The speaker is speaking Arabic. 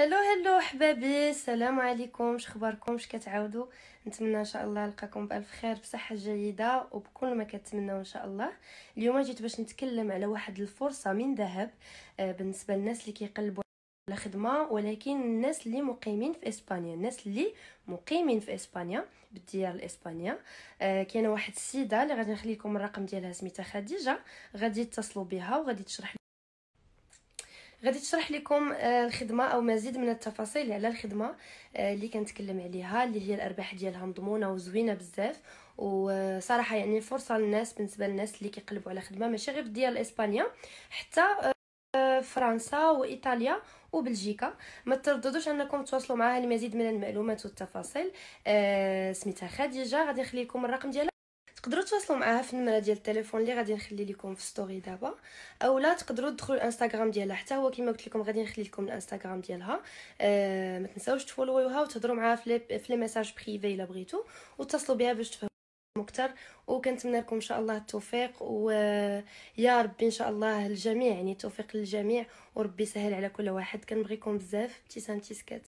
هلو هلو حبابي السلام عليكم شخباركم اش نتمنى ان شاء الله نلقاكم بالف خير بصحه جيده وبكل ما كتمناو ان شاء الله اليوم جيت باش نتكلم على واحد الفرصه من ذهب آه، بالنسبه للناس اللي كيقلبوا على خدمه ولكن الناس اللي مقيمين في اسبانيا الناس اللي مقيمين في اسبانيا بالديار الاسبانيا آه كاينه واحد السيده اللي غادي نخلي لكم الرقم ديالها سميتها خديجه غادي يتصلوا بها وغادي تشرح غادي تشرح لكم آه، الخدمه او مزيد من التفاصيل على الخدمه آه، اللي كنتكلم عليها اللي هي الارباح ديالها مضمونه وزوينه بزاف وصراحه يعني فرصه للناس بالنسبه للناس اللي كيقلبوا على خدمه ماشي غير ديال اسبانيا حتى آه، فرنسا وايطاليا وبلجيكا ما ترددوش انكم تواصلوا معها لمزيد من المعلومات والتفاصيل سميتها خديجه غادي نخلي لكم الرقم ديالها تقدروا تواصلوا معاها في النمره ديال التليفون اللي غادي نخلي لكم في ستوري دابا اولا تقدروا تدخلوا الانستغرام ديالها حتى هو كما قلت لكم غادي نخلي لكم الانستغرام ديالها آه ما تنساوش تفولويوها وتهضروا معاها في لي ميساج بريفي الا بغيتو وتصلوا بها باش تفهموا اكثر وكنتمنى لكم ان شاء الله التوفيق ويا ربي ان شاء الله الجميع يعني التوفيق للجميع وربي يسهل على كل واحد كنبغيكم بزاف تيسان تيسكات